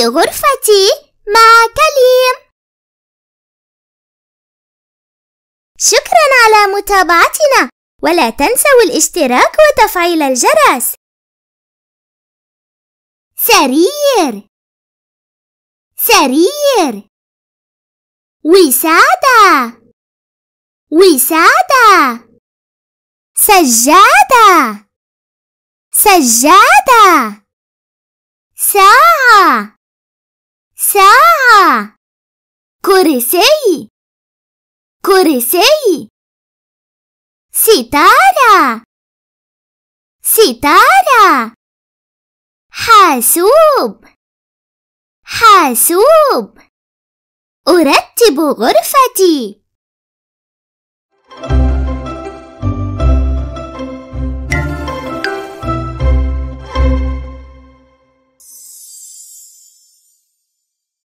في غرفتي مع كليم شكرا على متابعتنا ولا تنسوا الاشتراك وتفعيل الجرس سرير سرير وسادة وسادة سجادة سجادة سادة كرسي كرسي ستارة ستارة حاسوب حاسوب أرتب غرفتي